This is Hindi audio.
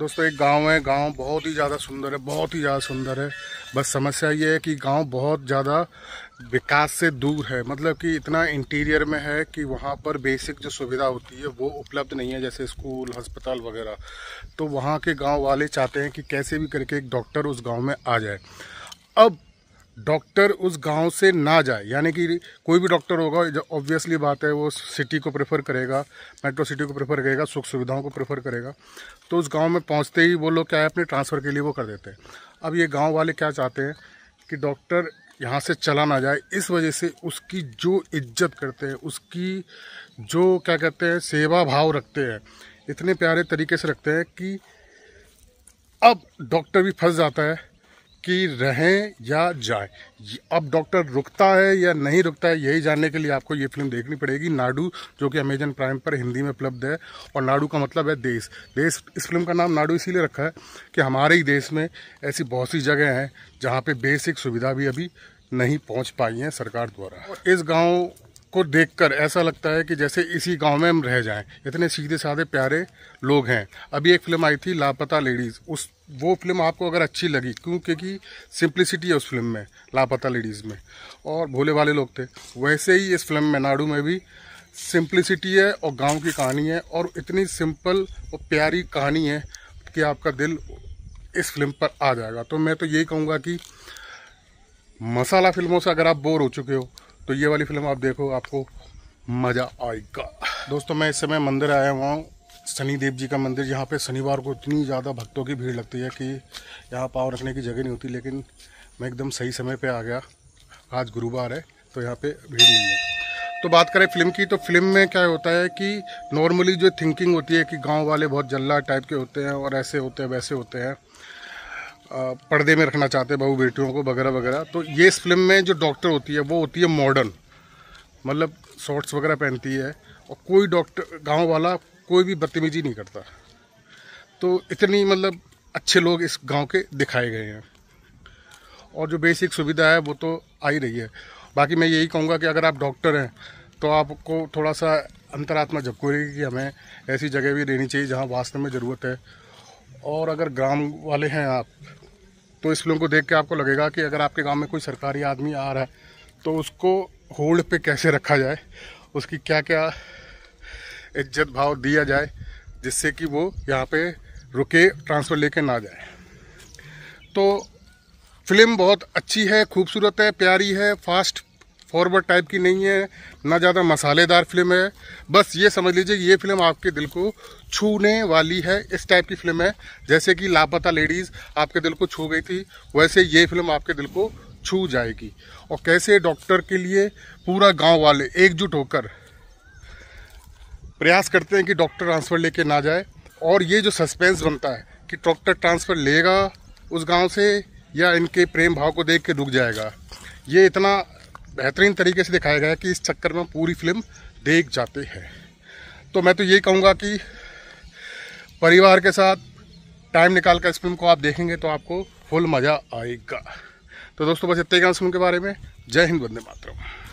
दोस्तों एक गांव है गांव बहुत ही ज़्यादा सुंदर है बहुत ही ज़्यादा सुंदर है बस समस्या ये है कि गांव बहुत ज़्यादा विकास से दूर है मतलब कि इतना इंटीरियर में है कि वहाँ पर बेसिक जो सुविधा होती है वो उपलब्ध नहीं है जैसे स्कूल अस्पताल वगैरह तो वहाँ के गांव वाले चाहते हैं कि कैसे भी करके एक डॉक्टर उस गाँव में आ जाए अब डॉक्टर उस गांव से ना जाए यानी कि कोई भी डॉक्टर होगा जो ऑब्वियसली बात है वो सिटी को प्रेफर करेगा मेट्रो सिटी को प्रेफर करेगा सुख सुविधाओं को प्रेफर करेगा तो उस गांव में पहुंचते ही वो लोग क्या है अपने ट्रांसफ़र के लिए वो कर देते हैं अब ये गांव वाले क्या चाहते हैं कि डॉक्टर यहाँ से चला ना जाए इस वजह से उसकी जो इज्जत करते हैं उसकी जो क्या कहते हैं सेवा भाव रखते हैं इतने प्यारे तरीके से रखते हैं कि अब डॉक्टर भी फंस जाता है कि रहें या जाए अब डॉक्टर रुकता है या नहीं रुकता है यही जानने के लिए आपको ये फिल्म देखनी पड़ेगी नाडू जो कि अमेजन प्राइम पर हिंदी में उपलब्ध है और नाडू का मतलब है देश देश इस फिल्म का नाम नाडू इसीलिए रखा है कि हमारे ही देश में ऐसी बहुत सी जगह हैं जहाँ पर बेसिक सुविधा भी अभी नहीं पहुँच पाई हैं सरकार द्वारा इस गाँव को देखकर ऐसा लगता है कि जैसे इसी गांव में हम रह जाएं इतने सीधे साधे प्यारे लोग हैं अभी एक फिल्म आई थी लापता लेडीज़ उस वो फिल्म आपको अगर अच्छी लगी क्योंकि सिंप्लिसिटी है उस फिल्म में लापता लेडीज़ में और भोले वाले लोग थे वैसे ही इस फिल्म में नाडू में भी सिंप्लिसिटी है और गाँव की कहानी है और इतनी सिंपल और प्यारी कहानी है कि आपका दिल इस फिल्म पर आ जाएगा तो मैं तो यही कहूँगा कि मसाला फिल्मों से अगर आप बोर हो चुके हो तो ये वाली फिल्म आप देखो आपको मज़ा आएगा दोस्तों मैं इस समय मंदिर आया हुआ हूँ शनिदेव जी का मंदिर यहाँ पे शनिवार को इतनी ज़्यादा भक्तों की भीड़ लगती है कि यहाँ पाँव रखने की जगह नहीं होती लेकिन मैं एकदम सही समय पे आ गया आज गुरुवार है तो यहाँ पे भीड़ नहीं है तो बात करें फिल्म की तो फिल्म में क्या होता है कि नॉर्मली जो थिंकिंग होती है कि गांव वाले बहुत जल्ला टाइप के होते हैं और ऐसे होते हैं वैसे होते हैं पर्दे में रखना चाहते हैं बहू बेटियों को वगैरह वगैरह तो ये इस फिल्म में जो डॉक्टर होती है वो होती है मॉडर्न मतलब शॉर्ट्स वगैरह पहनती है और कोई डॉक्टर गांव वाला कोई भी बदतमीजी नहीं करता तो इतनी मतलब अच्छे लोग इस गांव के दिखाए गए हैं और जो बेसिक सुविधा है वो तो आ ही रही है बाकी मैं यही कहूँगा कि अगर आप डॉक्टर हैं तो आपको थोड़ा सा अंतरात्मा जब रहेगी कि हमें ऐसी जगह भी रहनी चाहिए जहाँ वास्तव में ज़रूरत है और अगर ग्राम वाले हैं आप तो इस फिल्म को देख के आपको लगेगा कि अगर आपके गांव में कोई सरकारी आदमी आ रहा है तो उसको होल्ड पे कैसे रखा जाए उसकी क्या क्या इज्जत भाव दिया जाए जिससे कि वो यहाँ पे रुके ट्रांसफ़र लेके ना जाए तो फिल्म बहुत अच्छी है खूबसूरत है प्यारी है फास्ट फॉरवर्ड टाइप की नहीं है ना ज़्यादा मसालेदार फिल्म है बस ये समझ लीजिए कि ये फिल्म आपके दिल को छूने वाली है इस टाइप की फिल्म है जैसे कि लापता लेडीज़ आपके दिल को छू गई थी वैसे ये फिल्म आपके दिल को छू जाएगी और कैसे डॉक्टर के लिए पूरा गाँव वाले एकजुट होकर प्रयास करते हैं कि डॉक्टर ट्रांसफ़र लेके ना जाए और ये जो सस्पेंस बनता है कि डॉक्टर ट्रांसफ़र लेगा उस गांव से या इनके प्रेम भाव को देख के रुक जाएगा ये इतना बेहतरीन तरीके से दिखाया गया है कि इस चक्कर में पूरी फिल्म देख जाते हैं तो मैं तो यही कहूँगा कि परिवार के साथ टाइम निकाल कर इस फिल्म को आप देखेंगे तो आपको फुल मज़ा आएगा तो दोस्तों बस इतने फिल्म के बारे में जय हिंद वंदे मातरम